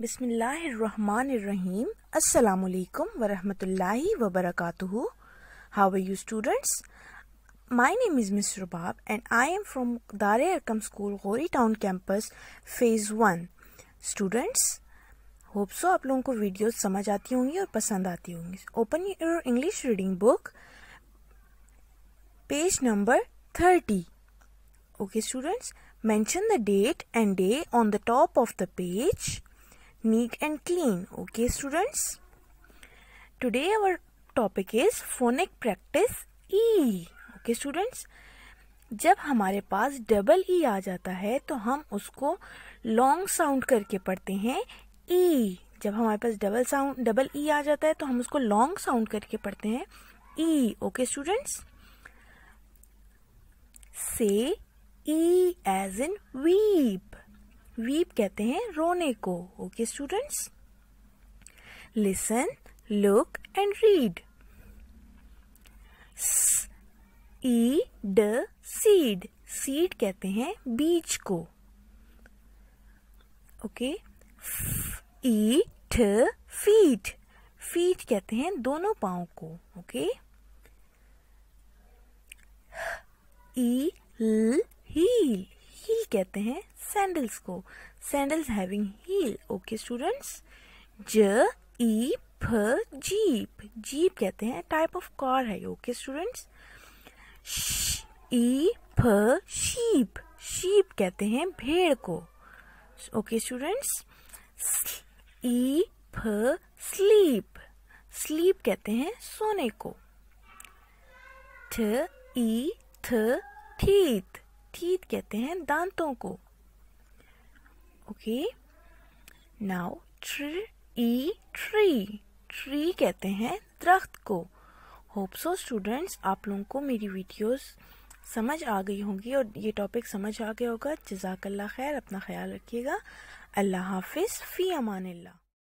बिस्मिल्लाहिर्रहमानिर्रहीम अस्सलाम वालेकुम व रहमतुल्लाहि व बरकातुहु how are you students my name is miss Rubab and I am from Dar-e Arqam school Ghauri town campus phase one students hope so आप लोगों को वीडियो समझ आती होंगी और पसंद आती होंगी open your English reading book page number thirty okay students mention the date and day on the top of the page neat and clean. Okay, students. Today our topic is phonic practice E. Okay, students. जब हमारे पास double E e आ जाता है तो हम उसको long sound करके पढ़ते हैं ई e. जब हमारे पास डबल साउंड डबल ई आ जाता है तो हम उसको लॉन्ग साउंड करके पढ़ते हैं ई okay students say E as in weep weep कहते हैं रोने को okay students listen look and read E ड सीड सीड कहते हैं बीज को ओके ई ठ फीट फीट कहते हैं दोनों पाओ को ओके ई ल हील हील कहते हैं सैंडल्स को sandals having heel okay students ज ई फ जीप जीप कहते हैं टाइप ऑफ कार है ओके स्टूडेंट्स ई फ शीप शीप कहते हैं भेड़ को ओके स्टूडेंट्स ई फ स्लीप स्लीप कहते हैं सोने को ठ ई थ थीथ टीथ कहते हैं दांतों को okay now tree E tree tree कहते हैं दरख्त को होप सो स्टूडेंट्स आप लोगों को मेरी वीडियोस समझ आ गई होंगी और ये टॉपिक समझ आ गया होगा जजाकल्ला खैर अपना ख्याल रखिएगा अल्लाह हाफिज़ फ़ी अमान